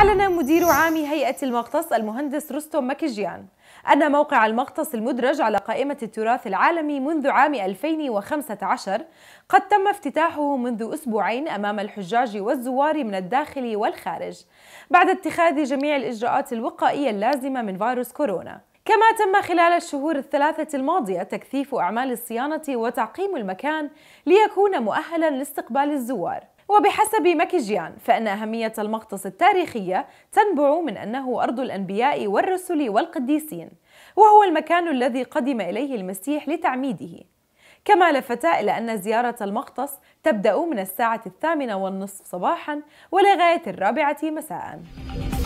أعلن مدير عام هيئة المغطس المهندس رستم مكجيان أن موقع المغطس المدرج على قائمة التراث العالمي منذ عام 2015 قد تم افتتاحه منذ أسبوعين أمام الحجاج والزوار من الداخل والخارج بعد اتخاذ جميع الإجراءات الوقائية اللازمة من فيروس كورونا كما تم خلال الشهور الثلاثة الماضية تكثيف أعمال الصيانة وتعقيم المكان ليكون مؤهلا لاستقبال الزوار وبحسب مكيجيان فإن أهمية المقطس التاريخية تنبع من أنه أرض الأنبياء والرسل والقديسين وهو المكان الذي قدم إليه المسيح لتعميده كما لفت إلى أن زيارة المقطس تبدأ من الساعة الثامنة والنصف صباحا ولغاية الرابعة مساءً